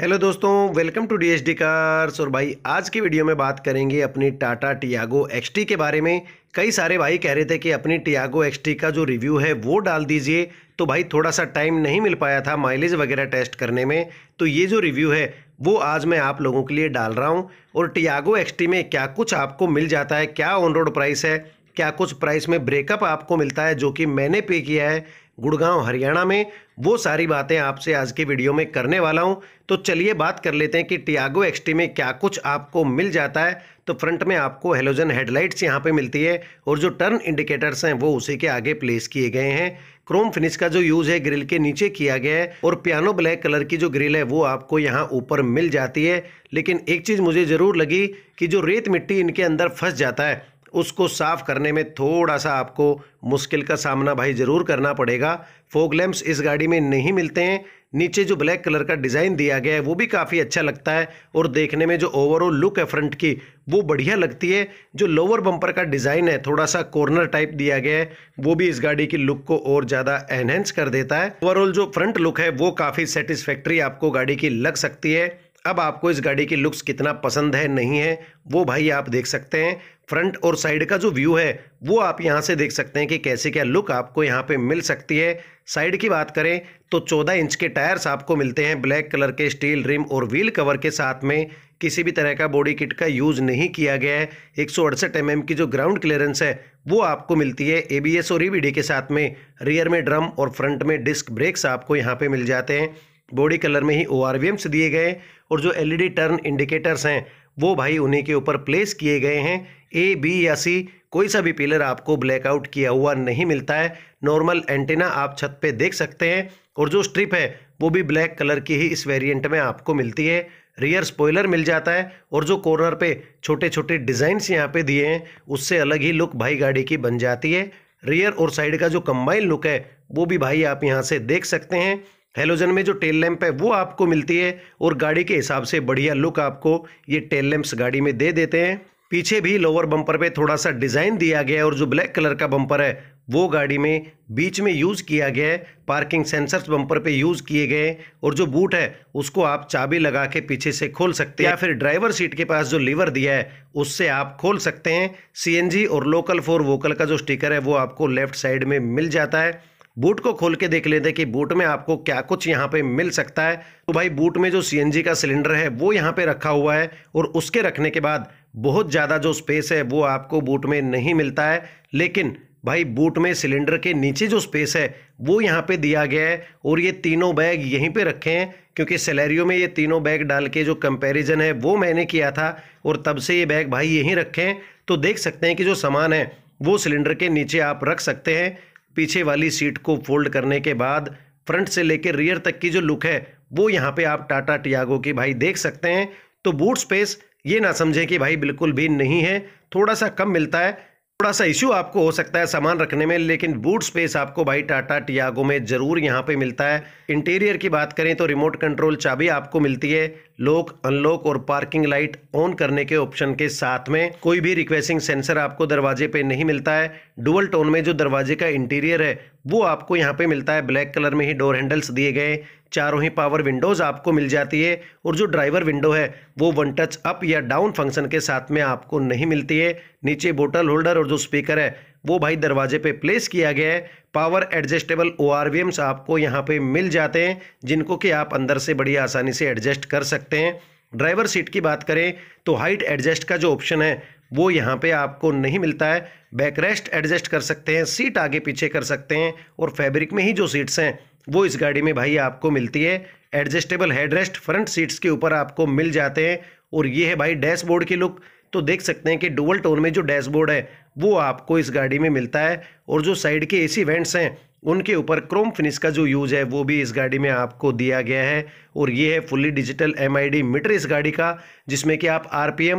hello दोस्तों welcome to D H D cars और भाई आज की वीडियो में बात करेंगे अपनी टाटा टियागो टी के बारे में कई सारे भाई कह रहे थे कि अपनी टियागो टी का जो रिव्यू है वो डाल दीजिए तो भाई थोड़ा सा टाइम नहीं मिल पाया था माइलेज वगैरह टेस्ट करने में तो ये जो रिव्यू है वो आज मैं आप लोगों के लिए डाल रहा हूँ और टियागो टी में क्या कुछ आपको मिल जाता है क्या ऑन रोड प्राइस है क्या कुछ प्राइस में ब्रेकअप आपको मिलता है जो कि मैंने पे किया है गुड़गांव हरियाणा में वो सारी बातें आपसे आज के वीडियो में करने वाला हूं तो चलिए बात कर लेते हैं कि टियागो एक्सटी में क्या कुछ आपको मिल जाता है तो फ्रंट में आपको हेलोजन हेडलाइट्स यहाँ पे मिलती है और जो टर्न इंडिकेटर्स हैं वो उसी के आगे प्लेस किए गए हैं क्रोम फिनिश का जो यूज़ है ग्रिल के नीचे किया गया है और पियानो ब्लैक कलर की जो ग्रिल है वो आपको यहाँ ऊपर मिल जाती है लेकिन एक चीज़ मुझे ज़रूर लगी कि जो रेत मिट्टी इनके अंदर फंस जाता है उसको साफ़ करने में थोड़ा सा आपको मुश्किल का सामना भाई ज़रूर करना पड़ेगा फोग लैम्प्स इस गाड़ी में नहीं मिलते हैं नीचे जो ब्लैक कलर का डिज़ाइन दिया गया है वो भी काफ़ी अच्छा लगता है और देखने में जो ओवरऑल लुक है फ्रंट की वो बढ़िया लगती है जो लोअर बम्पर का डिज़ाइन है थोड़ा सा कॉर्नर टाइप दिया गया है वो भी इस गाड़ी की लुक को और ज़्यादा एनहेंस कर देता है ओवरऑल जो फ्रंट लुक है वो काफ़ी सेटिस्फैक्ट्री आपको गाड़ी की लग सकती है अब आपको इस गाड़ी की लुक्स कितना पसंद है नहीं है वो भाई आप देख सकते हैं फ्रंट और साइड का जो व्यू है वो आप यहाँ से देख सकते हैं कि कैसे क्या लुक आपको यहाँ पे मिल सकती है साइड की बात करें तो 14 इंच के टायर्स आपको मिलते हैं ब्लैक कलर के स्टील रिम और व्हील कवर के साथ में किसी भी तरह का बॉडी किट का यूज़ नहीं किया गया है एक सौ mm की जो ग्राउंड क्लियरेंस है वो आपको मिलती है एबीएस और ई e के साथ में रियर में ड्रम और फ्रंट में डिस्क ब्रेक्स आपको यहाँ पे मिल जाते हैं बॉडी कलर में ही ओ दिए गए और जो एल टर्न इंडिकेटर्स हैं वो भाई उन्हीं के ऊपर प्लेस किए गए हैं ए बी या सी कोई सा भी पिलर आपको ब्लैकआउट किया हुआ नहीं मिलता है नॉर्मल एंटीना आप छत पे देख सकते हैं और जो स्ट्रिप है वो भी ब्लैक कलर की ही इस वेरिएंट में आपको मिलती है रियर स्पॉइलर मिल जाता है और जो कॉर्नर पे छोटे छोटे डिज़ाइंस यहाँ पे दिए हैं उससे अलग ही लुक भाई गाड़ी की बन जाती है रियर और साइड का जो कंबाइन लुक है वो भी भाई आप यहाँ से देख सकते हैं हेलोजन में जो टेल लैंप है वो आपको मिलती है और गाड़ी के हिसाब से बढ़िया लुक आपको ये टेल लैंप्स गाड़ी में दे देते हैं पीछे भी लोअर बम्पर पे थोड़ा सा डिज़ाइन दिया गया है और जो ब्लैक कलर का बम्पर है वो गाड़ी में बीच में यूज़ किया गया है पार्किंग सेंसर्स बम्पर पे यूज़ किए गए और जो बूट है उसको आप चाबी लगा के पीछे से खोल सकते हैं या फिर ड्राइवर सीट के पास जो लीवर दिया है उससे आप खोल सकते हैं सीएनजी और लोकल फॉर वोकल का जो स्टिकर है वो आपको लेफ्ट साइड में मिल जाता है बूट को खोल के देख लेते हैं कि बूट में आपको क्या कुछ यहाँ पे मिल सकता है तो भाई बूट में जो सीएनजी का सिलेंडर है वो यहाँ पे रखा हुआ है और उसके रखने के बाद बहुत ज़्यादा जो स्पेस है वो आपको बूट में नहीं मिलता है लेकिन भाई बूट में सिलेंडर के नीचे जो स्पेस है वो यहाँ पे दिया गया है और ये तीनों बैग यहीं पे रखे हैं क्योंकि सैलरियों में ये तीनों बैग डाल के जो कंपैरिजन है वो मैंने किया था और तब से ये बैग भाई यहीं रखे हैं तो देख सकते हैं कि जो सामान है वो सिलेंडर के नीचे आप रख सकते हैं पीछे वाली सीट को फोल्ड करने के बाद फ्रंट से लेकर रियर तक की जो लुक है वो यहाँ पर आप टाटा टियागो की भाई देख सकते हैं तो बूट स्पेस ये ना समझें कि भाई बिल्कुल भी नहीं है थोड़ा सा कम मिलता है थोड़ा सा इश्यू आपको हो सकता है सामान रखने में लेकिन बूट स्पेस आपको भाई टाटा टियागो में ज़रूर यहाँ पे मिलता है इंटीरियर की बात करें तो रिमोट कंट्रोल चाबी आपको मिलती है लॉक अनलॉक और पार्किंग लाइट ऑन करने के ऑप्शन के साथ में कोई भी रिक्वेस्टिंग सेंसर आपको दरवाजे पे नहीं मिलता है डुअल टोन में जो दरवाजे का इंटीरियर है वो आपको यहाँ पे मिलता है ब्लैक कलर में ही डोर हैंडल्स दिए गए चारों ही पावर विंडोज़ आपको मिल जाती है और जो ड्राइवर विंडो है वो वन टच अप या डाउन फंक्शन के साथ में आपको नहीं मिलती है नीचे बोटल होल्डर और जो स्पीकर है वो भाई दरवाजे पे प्लेस किया गया है पावर एडजस्टेबल ओ आपको यहाँ पे मिल जाते हैं जिनको कि आप अंदर से बड़ी आसानी से एडजस्ट कर सकते हैं ड्राइवर सीट की बात करें तो हाइट एडजस्ट का जो ऑप्शन है वो यहाँ पे आपको नहीं मिलता है बैकरेस्ट एडजस्ट कर सकते हैं सीट आगे पीछे कर सकते हैं और फैब्रिक में ही जो सीट्स हैं वो इस गाड़ी में भाई आपको मिलती है एडजस्टेबल हेडरेस्ट फ्रंट सीट्स के ऊपर आपको मिल जाते हैं और ये है भाई डैशबोर्ड की लुक तो देख सकते हैं कि डुबल टोन में जो डैशबोर्ड है वो आपको इस गाड़ी में मिलता है और जो साइड के एसी वेंट्स हैं उनके ऊपर क्रोम फिनिश का जो यूज़ है वो भी इस गाड़ी में आपको दिया गया है और ये है फुल्ली डिजिटल एम मीटर इस गाड़ी का जिसमें कि आप आर पी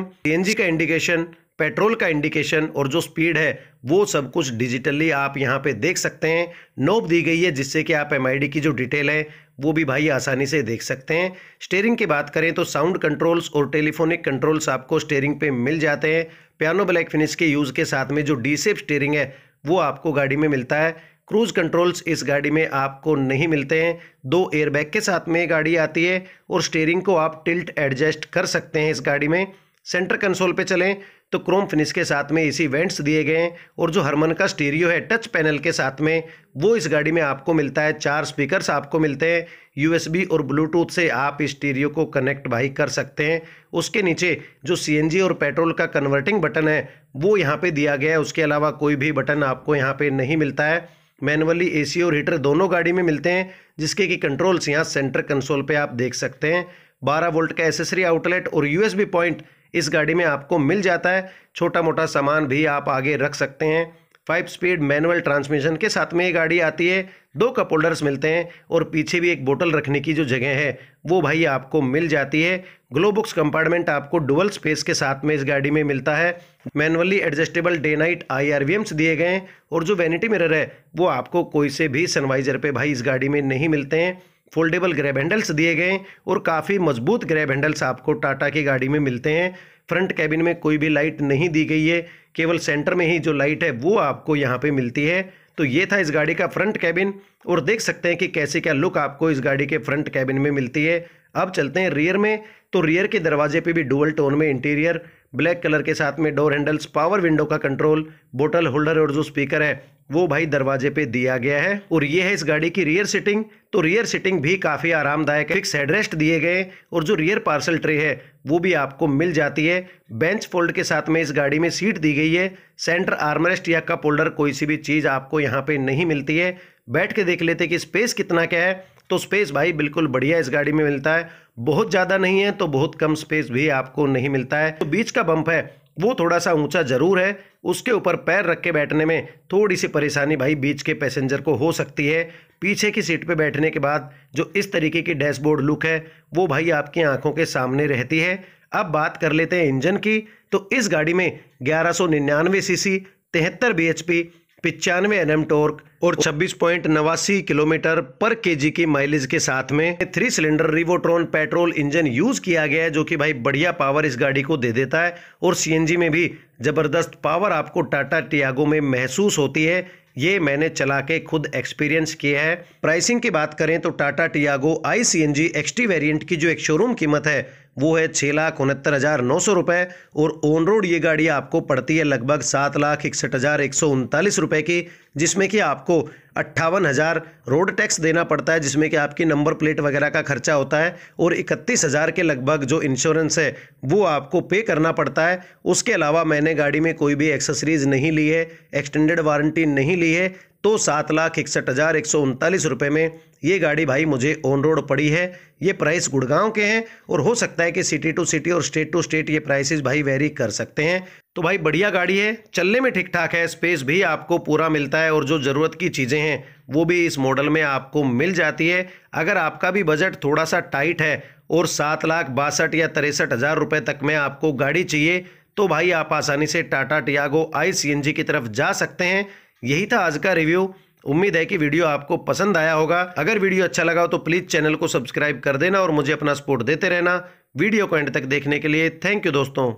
का इंडिकेशन पेट्रोल का इंडिकेशन और जो स्पीड है वो सब कुछ डिजिटली आप यहाँ पे देख सकते हैं नोब दी गई है जिससे कि आप एम की जो डिटेल है वो भी भाई आसानी से देख सकते हैं स्टेयरिंग की बात करें तो साउंड कंट्रोल्स और टेलीफोनिक कंट्रोल्स आपको स्टेयरिंग पे मिल जाते हैं पियानो ब्लैक फिनिश के यूज़ के साथ में जो डीसेप स्टेयरिंग है वो आपको गाड़ी में मिलता है क्रूज कंट्रोल्स इस गाड़ी में आपको नहीं मिलते हैं दो एयरबैग के साथ में गाड़ी आती है और स्टेयरिंग को आप टिल्ट एडजस्ट कर सकते हैं इस गाड़ी में सेंटर कंसोल पे चलें तो क्रोम फिनिश के साथ में इसी वेंट्स दिए गए हैं और जो हरमन का स्टीरियो है टच पैनल के साथ में वो इस गाड़ी में आपको मिलता है चार स्पीकर्स आपको मिलते हैं यूएसबी और ब्लूटूथ से आप स्टीरियो को कनेक्ट भाई कर सकते हैं उसके नीचे जो सीएनजी और पेट्रोल का कन्वर्टिंग बटन है वो यहाँ पर दिया गया है उसके अलावा कोई भी बटन आपको यहाँ पर नहीं मिलता है मैनुअली एसी और हीटर दोनों गाड़ी में मिलते हैं जिसके कि कंट्रोल्स यहाँ सेंटर कंसोल पे आप देख सकते हैं 12 वोल्ट का एसेसरी आउटलेट और यूएसबी पॉइंट इस गाड़ी में आपको मिल जाता है छोटा मोटा सामान भी आप आगे रख सकते हैं फाइव स्पीड मैनुअल ट्रांसमिशन के साथ में ये गाड़ी आती है दो कप होल्डर्स मिलते हैं और पीछे भी एक बोतल रखने की जो जगह है वो भाई आपको मिल जाती है ग्लो बुक्स कंपार्टमेंट आपको डुअल स्पेस के साथ में इस गाड़ी में मिलता है manually adjustable day night I R दिए गए हैं और जो वैनिटी मिरर है वो आपको कोई से भी सनवाइजर पर भाई इस गाड़ी में नहीं मिलते हैं फोल्डेबल ग्रैब हैंडल्स दिए गए और काफ़ी मजबूत ग्रैब हैंडल्स आपको टाटा की गाड़ी में मिलते हैं फ्रंट कैबिन में कोई भी लाइट नहीं दी गई है केवल सेंटर में ही जो लाइट है वो आपको यहाँ पे मिलती है तो ये था इस गाड़ी का फ्रंट कैबिन और देख सकते हैं कि कैसे क्या लुक आपको इस गाड़ी के फ्रंट कैबिन में मिलती है अब चलते हैं रियर में तो रियर के दरवाजे पर भी डुअल टोन में इंटीरियर ब्लैक कलर के साथ में डोर हैंडल्स पावर विंडो का कंट्रोल बोटल होल्डर और जो स्पीकर है वो भाई दरवाजे पे दिया गया है और ये है इस गाड़ी की रियर सीटिंग तो रियर सीटिंग भी काफ़ी आरामदायक है फिक्स हेडरेस्ट दिए गए और जो रियर पार्सल ट्रे है वो भी आपको मिल जाती है बेंच फोल्ड के साथ में इस गाड़ी में सीट दी गई है सेंटर आर्मरेस्ट या कप होल्डर कोई सी भी चीज़ आपको यहाँ पे नहीं मिलती है बैठ के देख लेते कि स्पेस कितना क्या है तो स्पेस भाई बिल्कुल बढ़िया इस गाड़ी में मिलता है बहुत ज़्यादा नहीं है तो बहुत कम स्पेस भी आपको नहीं मिलता है तो बीच का बम्प है वो थोड़ा सा ऊंचा जरूर है उसके ऊपर पैर रख के बैठने में थोड़ी सी परेशानी भाई बीच के पैसेंजर को हो सकती है पीछे की सीट पे बैठने के बाद जो इस तरीके की डैशबोर्ड लुक है वो भाई आपकी आंखों के सामने रहती है अब बात कर लेते हैं इंजन की तो इस गाड़ी में ग्यारह सौ निन्यानवे सी सी तिहत्तर बी एच पी पिचानवे एन टॉर्क और छब्बीस पॉइंट नवासी किलोमीटर पर केजी की माइलेज के साथ में three cylinder Revotron petrol engine use किया गया है जो कि भाई बढ़िया पावर इस गाड़ी को दे देता है और सीएनजी में भी जबरदस्त पावर आपको टाटा टियागो में महसूस होती है ये मैंने चला के खुद एक्सपीरियंस किया है प्राइसिंग की बात करें तो Tata Tiago I C N G variant की जो एक शोरूम कीमत है वो है छः लाख उनहत्तर हज़ार नौ सौ रुपये और ऑन रोड ये गाड़ी आपको पड़ती है लगभग सात लाख इकसठ हज़ार एक सौ उनतालीस रुपये की जिसमें कि आपको अट्ठावन हज़ार रोड टैक्स देना पड़ता है जिसमें कि आपकी नंबर प्लेट वगैरह का खर्चा होता है और इकतीस हज़ार के लगभग जो इंश्योरेंस है वो आपको पे करना पड़ता है उसके अलावा मैंने गाड़ी में कोई भी एक्सेसरीज नहीं ली है एक्सटेंडेड वारंटी नहीं ली है तो सात लाख इकसठ हज़ार एक सौ उनतालीस रुपये में ये गाड़ी भाई मुझे ऑन रोड पड़ी है ये प्राइस गुड़गांव के हैं और हो सकता है कि सिटी टू सिटी और स्टेट टू स्टेट ये प्राइसेस भाई वेरी कर सकते हैं तो भाई बढ़िया गाड़ी है चलने में ठीक ठाक है स्पेस भी आपको पूरा मिलता है और जो ज़रूरत की चीज़ें हैं वो भी इस मॉडल में आपको मिल जाती है अगर आपका भी बजट थोड़ा सा टाइट है और सात लाख बासठ या तिरसठ हज़ार रुपये तक में आपको गाड़ी चाहिए तो भाई आप आसानी से टाटा टियागो आई सी की तरफ जा सकते हैं यही था आज का रिव्यू उम्मीद है कि वीडियो आपको पसंद आया होगा अगर वीडियो अच्छा लगा हो तो प्लीज़ चैनल को सब्सक्राइब कर देना और मुझे अपना सपोर्ट देते रहना वीडियो को एंड तक देखने के लिए थैंक यू दोस्तों